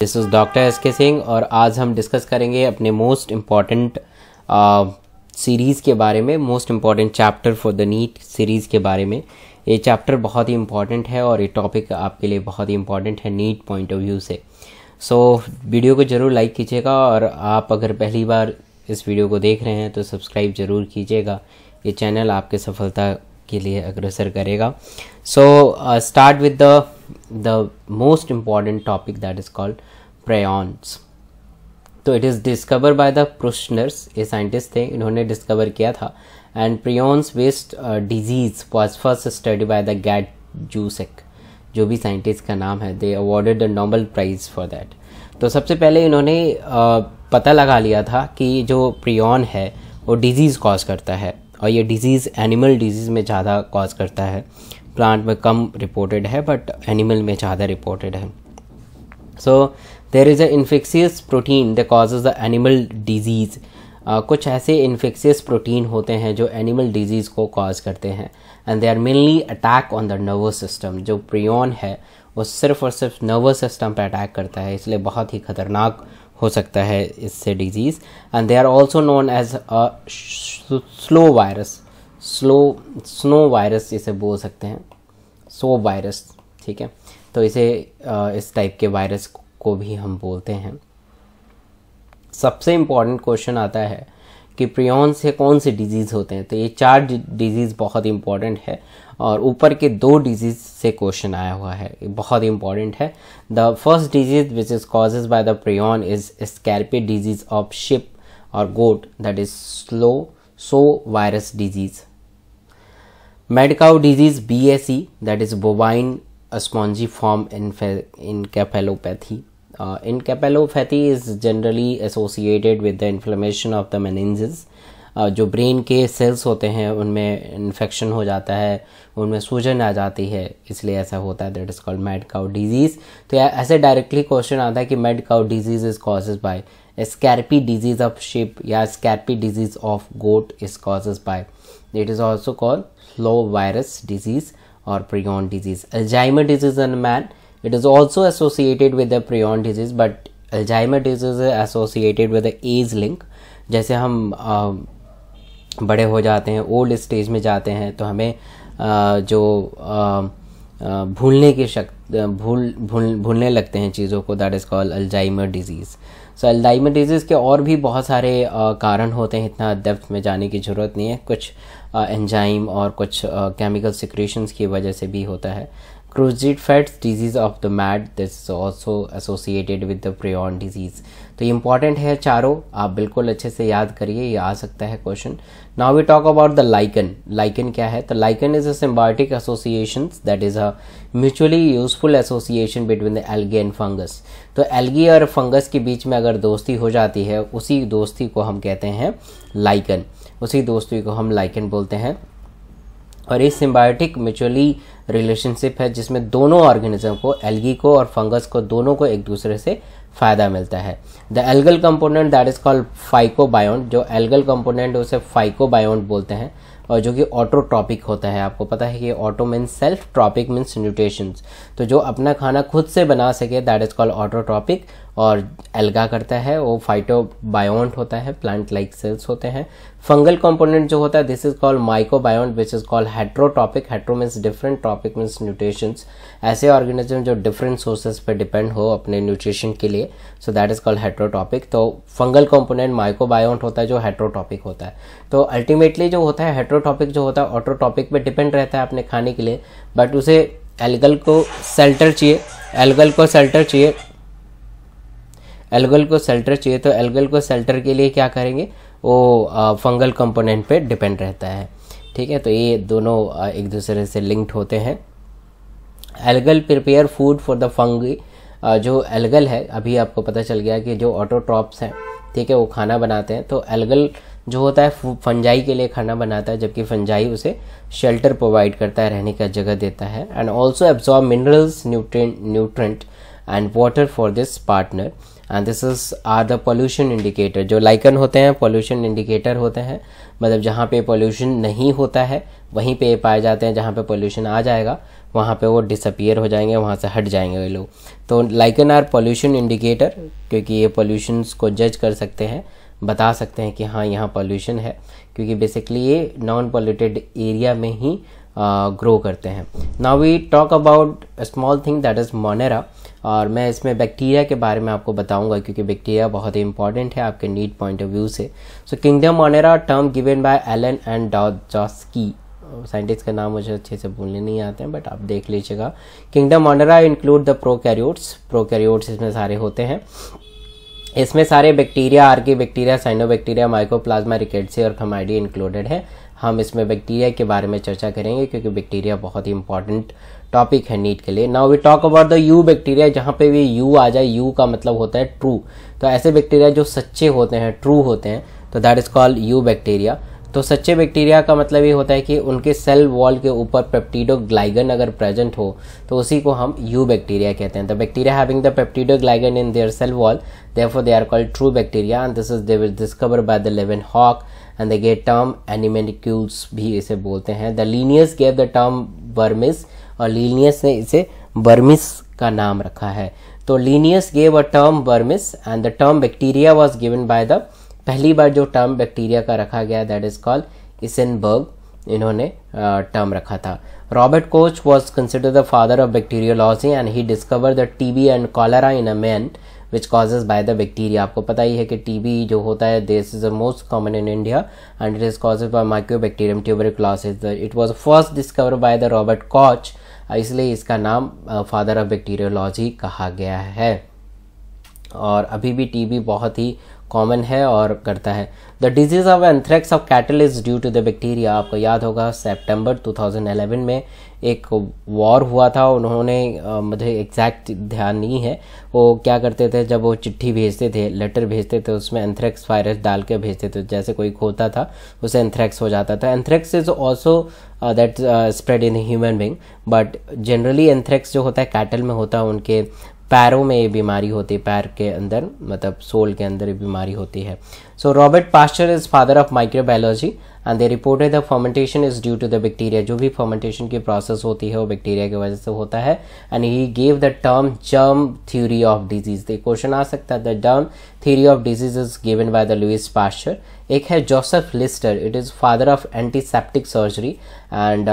This is doctor S के सिंह और आज हम डिस्कस करेंगे अपने मोस्ट इम्पॉर्टेंट सीरीज़ के बारे में most important chapter for the NEET series के बारे में ये चैप्टर बहुत ही इम्पॉर्टेंट है और ये टॉपिक आपके लिए बहुत ही इम्पॉर्टेंट है नीट पॉइंट ऑफ व्यू से सो so, वीडियो को ज़रूर लाइक कीजिएगा और आप अगर पहली बार इस वीडियो को देख रहे हैं तो सब्सक्राइब ज़रूर कीजिएगा ये चैनल आपके सफलता के लिए अग्रसर करेगा so start with the the most important topic that is called prions तो it is discover by the Prusiners ये साइंटिस्ट थे इन्होंने डिस्कवर किया था and prions waste disease was first study by the Gajdusek जो भी scientist का नाम है they awarded the Nobel prize for that तो सबसे पहले इन्होंने uh, पता लगा लिया था कि जो प्रियॉन है वो डिजीज़ कॉज करता है और ये डिजीज़ एनिमल डिजीज़ में ज़्यादा कॉज करता है प्लांट में कम रिपोर्टेड है बट एनिमल में ज़्यादा रिपोर्टेड है so there is a infectious protein the causes the animal disease कुछ ऐसे इन्फेक्शियस प्रोटीन होते हैं जो एनिमल डिजीज़ को कॉज करते हैं and they are mainly attack on the nervous system जो प्रियन है वो सिर्फ और सिर्फ नर्वस सिस्टम पर अटैक करता है इसलिए बहुत ही खतरनाक हो सकता है इससे disease and they are also known as a slow virus slow snow virus जिसे बोल सकते हैं सो वायरस ठीक है तो इसे इस टाइप के वायरस को भी हम बोलते हैं सबसे इम्पॉर्टेंट क्वेश्चन आता है कि प्रियोन से कौन से डिजीज़ होते हैं तो ये चार डिजीज़ बहुत इम्पॉर्टेंट है और ऊपर के दो डिजीज़ से क्वेश्चन आया हुआ है ये बहुत इम्पॉर्टेंट है the first disease which is causes by the prion is scrapie disease of sheep और goat that is slow so virus disease mad cow disease B A C that is bovine spongiform in encephalopathy encephalopathy is generally associated with the inflammation of the meninges जो brain के sales होते हैं उनमें infection हो जाता है उनमें सूजन आ जाती है इसलिए ऐसा होता है that is called mad cow disease तो ऐसे डायरेक्टली क्वेश्चन आता है कि mad cow disease is cause by scrapie disease of sheep या scrapie disease of goat is causes by it is also call slow virus disease और prion disease Alzheimer disease in man it is also associated with the prion disease but Alzheimer disease associated with age link जैसे हम बड़े हो जाते हैं old stage में जाते हैं तो हमें जो आ, भूलने की शक भूल भूल भूलने लगते हैं चीज़ों को that is called Alzheimer disease so Alzheimer disease के और भी बहुत सारे आ, कारण होते हैं इतना डेप्थ में जाने की ज़रूरत नहीं है कुछ एंजाइम और कुछ केमिकल सिक्रेशंस की वजह से भी होता है क्रोजिट फैट्स disease of the mad this also associated with the the disease तो इंपॉर्टेंट है चारों आप बिल्कुल अच्छे से याद करिए ये आ सकता है question now we talk about the lichen lichen क्या है तो lichen is a symbiotic association that is a mutually useful association between the algae and fungus तो एल्गी और फंगस के बीच में अगर दोस्ती हो जाती है उसी दोस्ती को हम कहते हैं लाइकन उसी दोस्ती को हम लाइकन बोलते हैं और ये सिम्बायोटिक म्यूचुअली रिलेशनशिप है जिसमें दोनों ऑर्गेनिज्म को एल्गी को और फंगस को दोनों को एक दूसरे से फ़ायदा मिलता है the algal component that is called phycobiont जो एल्गल कंपोनेंट उसे फाइकोबायोंट बोलते हैं और जो कि ऑटोट्रॉपिक होता है आपको पता है कि auto means self trophic means nutrition तो जो अपना खाना खुद से बना सके दैट इज़ कॉल्ड ऑटोट्रॉपिक और एल्गा करता है वो फाइटोबायोंट होता है प्लांट लाइक सेल्स होते हैं फंगल कंपोनेंट जो होता है this is called biont which is called heterotrophic hetero means different trophic means nutritions ऐसे ऑर्गेनिज्म जो डिफरेंट सोर्सेज पे डिपेंड हो अपने न्यूट्रिशन के लिए so that is called heterotrophic तो फंगल माइको माइकोबायोंट होता है जो हेट्रोटॉपिक होता है तो अल्टीमेटली जो होता है हेट्रोटॉपिक जो होता है ऑटोटॉपिक पर डिपेंड रहता है अपने खाने के लिए बट उसे एल्गल को सेल्टर चाहिए एल्गल को सेल्टर चाहिए एल्गल को सेल्टर चाहिए तो एल्गल को सेल्टर के लिए क्या करेंगे वो फंगल कंपोनेंट पे डिपेंड रहता है ठीक है तो ये दोनों एक दूसरे से लिंक्ड होते हैं algal prepare food for the fungi जो एल्गल है अभी आपको पता चल गया कि जो ऑटोट्रॉप्स हैं ठीक है वो खाना बनाते हैं तो एल्गल जो होता है फंजाई के लिए खाना बनाता है जबकि फंजाई उसे शेल्टर प्रोवाइड करता है रहने का जगह देता है and also absorb minerals nutrient nutrient and water for this partner and this is are the pollution indicator जो लाइकन होते हैं पोल्यूशन इंडिकेटर होते हैं मतलब जहाँ पे पोल्यूशन नहीं होता है वहीं पे पाए जाते हैं जहाँ पे पोल्यूशन आ जाएगा वहाँ पे वो डिसअपियर हो जाएंगे वहाँ से हट जाएंगे वे लोग तो लाइकन आर पोल्यूशन इंडिकेटर क्योंकि ये पोल्यूशंस को जज कर सकते हैं बता सकते हैं कि हाँ यहाँ पोल्यूशन है क्योंकि बेसिकली ये नॉन पोल्यूटेड एरिया में ही ग्रो uh, करते हैं now we talk about small thing that is monera और मैं इसमें बैक्टीरिया के बारे में आपको बताऊंगा क्योंकि बैक्टीरिया बहुत ही इंपॉर्टेंट है आपके नीट पॉइंट ऑफ व्यू से so kingdom monera term given by Allen and डॉजॉस्की साइंटिस्ट का नाम मुझे अच्छे से बोलने नहीं आते हैं बट आप देख लीजिएगा kingdom monera include the prokaryotes prokaryotes इसमें सारे होते हैं इसमें सारे bacteria archaebacteria cyanobacteria mycoplasma rickettsiae और खमाइडी इंक्लूडेड है हम इसमें बैक्टीरिया के बारे में चर्चा करेंगे क्योंकि बैक्टीरिया बहुत ही इंपॉर्टेंट टॉपिक है नीट के लिए now we talk about the eubacteria जहाँ पे भी यू आ जाए यू का मतलब होता है ट्रू तो ऐसे बैक्टीरिया जो सच्चे होते हैं ट्रू होते हैं तो that is called eubacteria तो सच्चे बैक्टीरिया का मतलब ये होता है कि उनके सेल वॉल के ऊपर ग्लाइगन अगर प्रेजेंट हो तो उसी को हम यू बैक्टीरिया कहते हैं the bacteria having the glycan in their cell wall therefore they are called true bacteria and this is they discover by the Leeuwenhoek and the gave term animalcules भी इसे बोलते हैं the Linnaeus gave the term vermes और Linnaeus ने इसे vermes का नाम रखा है तो Linnaeus gave a term vermes and the term bacteria was given by the पहली बार जो टर्म बैक्टीरिया का रखा गया दैट इज कॉल्ड इसनबर्ग इन्होंने टर्म रखा था Robert Koch was consider the father of bacteriology and he discover the TB and cholera in a man which causes by the bacteria आपको पता ही है कि टीबी जो होता है this is the most common in India and it is causes by tuber tuberculosis it was first discover by the Robert Koch इसलिए इसका नाम फादर ऑफ बैक्टीरियोलॉजी कहा गया है और अभी भी टीबी बहुत ही कॉमन है और करता है the disease of anthrax of cattle is due to the bacteria आपको याद होगा सेप्टेम्बर 2011 में एक वॉर हुआ था उन्होंने मुझे एग्जैक्ट ध्यान नहीं है वो क्या करते थे जब वो चिट्ठी भेजते थे लेटर भेजते थे उसमें एंथ्रेक्स वायरस डाल के भेजते थे जैसे कोई खोता था उसे एंथ्रेक्स हो जाता था anthrax is also that spread in human being but generally anthrax जो होता है कैटल में होता है उनके पैरों में ये बीमारी होती है पैर के अंदर मतलब सोल के अंदर ये बीमारी होती है so Robert Pasteur is father of microbiology and they reported the fermentation is due to the bacteria जो भी फर्मेंटेशन की प्रोसेस होती है वो बैक्टीरिया की वजह से होता है and he gave the term germ theory of disease एक क्वेश्चन आ सकता है the term theory of disease is given by the Louis Pasteur एक है Joseph Lister it is father of antiseptic surgery and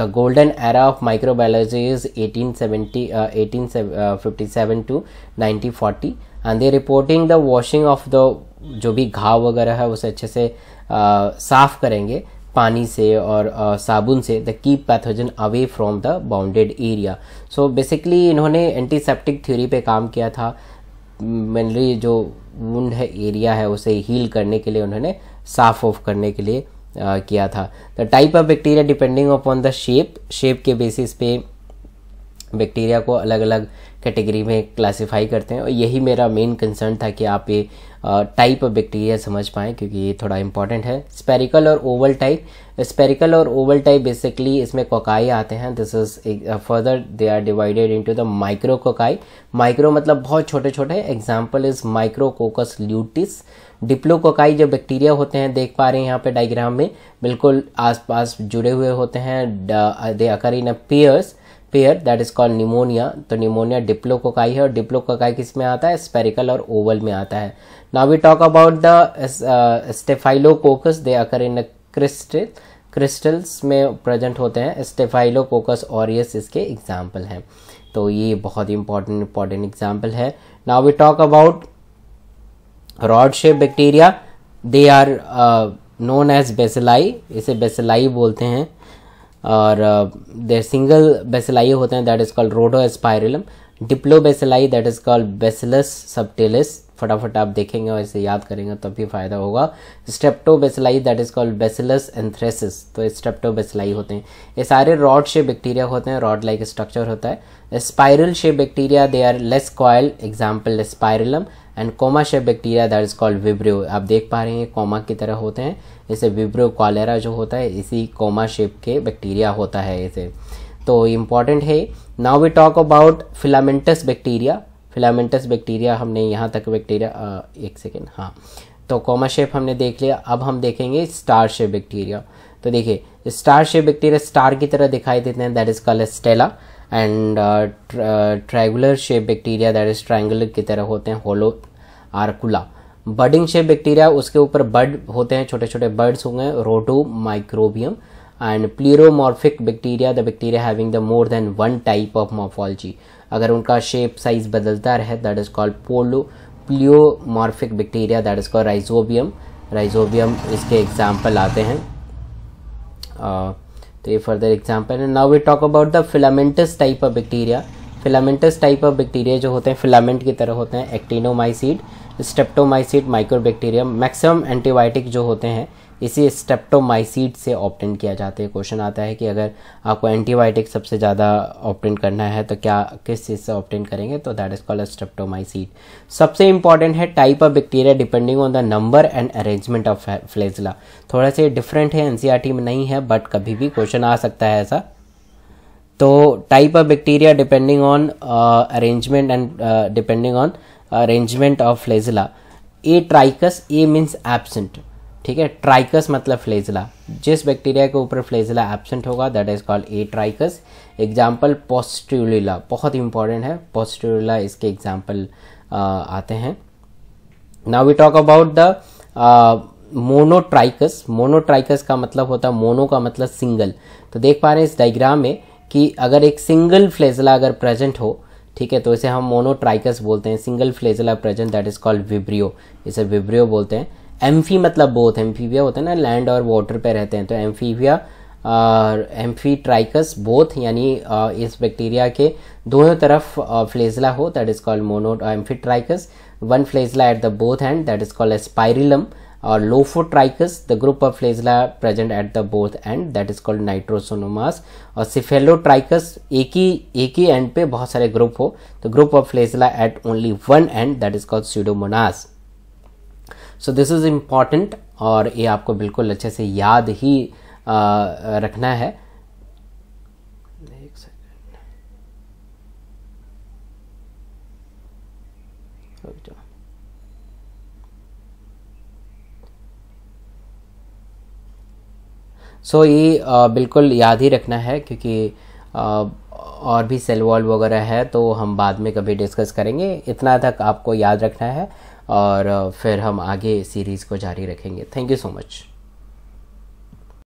the golden era of microbiology is 1870 uh, 1857 to 1940 and they reporting the washing of the जो भी घाव वगैरह है उसे अच्छे से साफ करेंगे पानी से और साबुन से the keep pathogen away from the bounded area so basically इन्होंने एंटीसेप्टिक थ्योरी पे काम किया था मेनली जो वुंड है एरिया है उसे हील करने के लिए उन्होंने साफ ऑफ करने के लिए आ, किया था the type of bacteria depending upon the shape shape के बेसिस पे बैक्टीरिया को अलग अलग कैटेगरी में क्लासिफाई करते हैं और यही मेरा मेन कंसर्न था कि आप ये टाइप ऑफ बैक्टीरिया समझ पाएँ क्योंकि ये थोड़ा इंपॉर्टेंट है स्पेरिकल और ओवल टाइप स्पेरिकल और ओवल टाइप बेसिकली इसमें कोकाई आते हैं this is further they are divided into the micro cocci micro मतलब बहुत छोटे छोटे example is micrococcus luteus diplococci जो बैक्टीरिया होते हैं देख पा रहे हैं यहाँ पे डायग्राम में बिल्कुल आसपास जुड़े हुए होते हैं they occur in a pairs pair that is called pneumonia तो निमोनिया डिप्लोकोकाई है और डिप्लोकोकाई किस में आता है स्पेरिकल और ओवल में आता है now we talk about the staphylococcus they occur in crystal crystals में प्रेजेंट होते हैं स्टेफाइलोकोकस ऑरियस इसके एग्जाम्पल हैं तो ये बहुत ही इंपॉर्टेंट इंपॉर्टेंट एग्जाम्पल है now we talk about rod shape bacteria they are known as bacilli इसे बेसिलाई बोलते हैं और देर सिंगल बेसिलाई होते हैं that is called rhodospirillum diplobacilli that is called bacillus subtilis फटाफट आप देखेंगे और इसे याद करेंगे तब भी फायदा होगा streptobacilli that is called bacillus anthracis तो स्टेप्टो बेसिलाई होते हैं ये सारे रॉड शेप बैक्टीरिया होते हैं रॉड लाइक स्ट्रक्चर होता है spiral shape bacteria they are less coil example spirillum and comma shape bacteria that is called vibrio आप देख पा रहे हैं कोमा की तरह होते हैं जैसे विब्रियो कॉलेरा जो होता है इसी कोमा शेप के बैक्टीरिया होता है इसे तो इम्पॉर्टेंट है now we talk about filamentous bacteria filamentous bacteria हमने यहाँ तक बैक्टीरिया एक सेकेंड हाँ तो कोमा शेप हमने देख लिया अब हम देखेंगे स्टार शेप बैक्टीरिया तो देखिए स्टार शेप बैक्टीरिया स्टार की तरह दिखाई देते हैं that is called stella and triangular shape bacteria that is triangular की तरह होते हैं होलो आरकुला बर्डिंग शेप बैक्टीरिया उसके ऊपर बर्ड होते हैं छोटे छोटे बर्ड्स होंगे rhodomicrobium and pleomorphic bacteria the bacteria having the more than one type of morphology अगर उनका शेप साइज बदलता रहे दैट इज कॉल्ड पोलो pleomorphic bacteria that is called rhizobium rhizobium इसके एग्जाम्पल आते हैं uh, तो ये फर्दर एग्जाम्पल है now we talk about the filamentous type of bacteria filamentous type of bacteria जो होते हैं फिलामेंट की तरह होते हैं actinomycetes streptomycetes mycobacterium maximum antibiotic जो होते हैं इसी स्टेप्टोमाइसिड से ऑप्टेन किया जाता है क्वेश्चन आता है कि अगर आपको एंटीबायोटिक सबसे ज़्यादा ऑप्टेन करना है तो क्या किस चीज़ से ऑप्टेन करेंगे तो दैट इज कॉल्ड स्टेप्टोमाइसिड सबसे इंपॉर्टेंट है type of bacteria depending on the number and arrangement of flagella थोड़ा से डिफरेंट है एनसीआरटी e में नहीं है बट कभी भी क्वेश्चन आ सकता है ऐसा तो type of bacteria depending on arrangement and depending on arrangement of flagella atrichous a means absent ठीक है ट्राइकस मतलब फ्लेजिला जिस बैक्टीरिया के ऊपर फ्लेजिला एबसेंट होगा that is called atrichous example pasteurella बहुत इंपॉर्टेंट है पॉस्ट्यूलिला इसके एग्जाम्पल uh, आते हैं now we talk about the monotrichous monotrichous का मतलब होता है मोनो का मतलब सिंगल तो देख पा रहे हैं इस डाइग्राम में कि अगर एक सिंगल फ्लेजला अगर प्रेजेंट हो ठीक है तो इसे हम मोनोट्राइकस बोलते हैं single flagella present that is called vibrio इसे विब्रियो बोलते हैं एम्फी मतलब बोथ एम्फीविया होता है ना लैंड और वाटर पे रहते हैं तो एम्फीविया एम्फी ट्राइकस बोथ यानी इस बैक्टीरिया के दोनों तरफ फ्लेजला हो that is called mono amphitrichous one flagella at the both hand that is called spirillum or lophotrichus, the group of flagella present at the both end that is called nitrosonomas और cephalotrichus एक ही एक ही end पे बहुत सारे group हो तो group of flagella at only one end that is called pseudomonas. So this is important और ये आपको बिल्कुल अच्छे से याद ही आ, रखना है एक सेकेंड सो ये बिल्कुल याद ही रखना है क्योंकि आ, और भी सेल वॉल वगैरह है तो हम बाद में कभी डिस्कस करेंगे इतना तक आपको याद रखना है और फिर हम आगे सीरीज़ को जारी रखेंगे थैंक यू सो मच